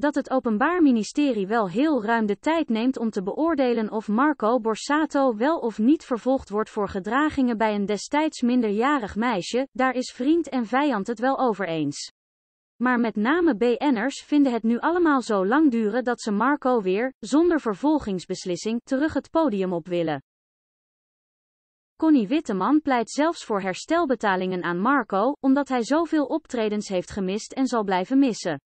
dat het Openbaar Ministerie wel heel ruim de tijd neemt om te beoordelen of Marco Borsato wel of niet vervolgd wordt voor gedragingen bij een destijds minderjarig meisje, daar is vriend en vijand het wel over eens. Maar met name BN'ers vinden het nu allemaal zo lang duren dat ze Marco weer, zonder vervolgingsbeslissing, terug het podium op willen. Connie Witteman pleit zelfs voor herstelbetalingen aan Marco, omdat hij zoveel optredens heeft gemist en zal blijven missen.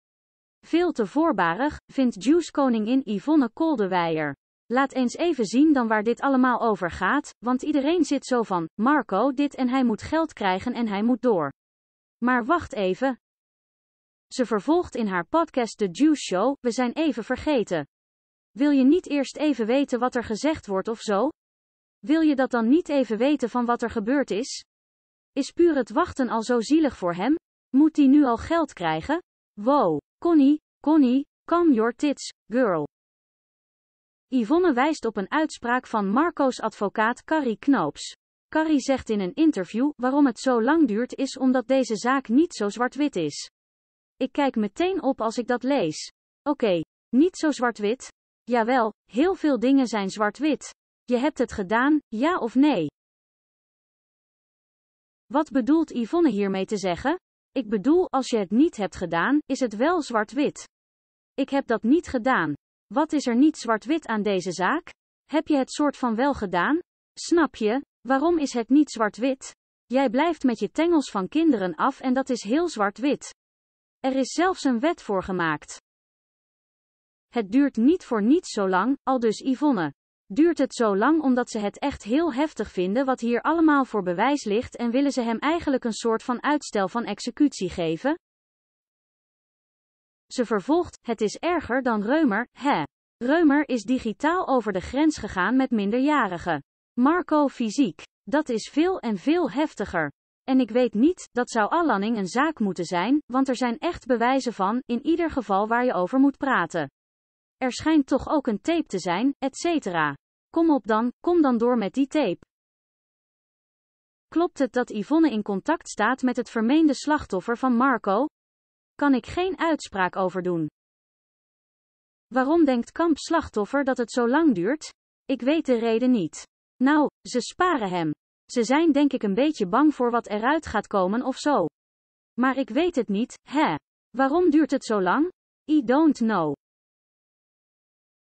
Veel te voorbarig, vindt Juice koningin Yvonne Koldewijer. Laat eens even zien dan waar dit allemaal over gaat, want iedereen zit zo van, Marco dit en hij moet geld krijgen en hij moet door. Maar wacht even. Ze vervolgt in haar podcast The Juice Show, we zijn even vergeten. Wil je niet eerst even weten wat er gezegd wordt of zo? Wil je dat dan niet even weten van wat er gebeurd is? Is puur het wachten al zo zielig voor hem? Moet hij nu al geld krijgen? Wow. Connie, Connie, calm your tits, girl. Yvonne wijst op een uitspraak van Marco's advocaat Carrie Knoops. Carrie zegt in een interview waarom het zo lang duurt is omdat deze zaak niet zo zwart-wit is. Ik kijk meteen op als ik dat lees. Oké, niet zo zwart-wit? Jawel, heel veel dingen zijn zwart-wit. Je hebt het gedaan, ja of nee? Wat bedoelt Yvonne hiermee te zeggen? Ik bedoel, als je het niet hebt gedaan, is het wel zwart-wit. Ik heb dat niet gedaan. Wat is er niet zwart-wit aan deze zaak? Heb je het soort van wel gedaan? Snap je? Waarom is het niet zwart-wit? Jij blijft met je tengels van kinderen af en dat is heel zwart-wit. Er is zelfs een wet voor gemaakt. Het duurt niet voor niets zo lang, al dus Yvonne duurt het zo lang omdat ze het echt heel heftig vinden wat hier allemaal voor bewijs ligt en willen ze hem eigenlijk een soort van uitstel van executie geven? Ze vervolgt, het is erger dan Reumer, hè. Reumer is digitaal over de grens gegaan met minderjarigen. Marco fysiek. Dat is veel en veel heftiger. En ik weet niet, dat zou Allanning een zaak moeten zijn, want er zijn echt bewijzen van, in ieder geval waar je over moet praten. Er schijnt toch ook een tape te zijn, etc. Kom op dan, kom dan door met die tape. Klopt het dat Yvonne in contact staat met het vermeende slachtoffer van Marco? Kan ik geen uitspraak over doen. Waarom denkt Kamp slachtoffer dat het zo lang duurt? Ik weet de reden niet. Nou, ze sparen hem. Ze zijn denk ik een beetje bang voor wat eruit gaat komen of zo. Maar ik weet het niet, hè? Waarom duurt het zo lang? I don't know.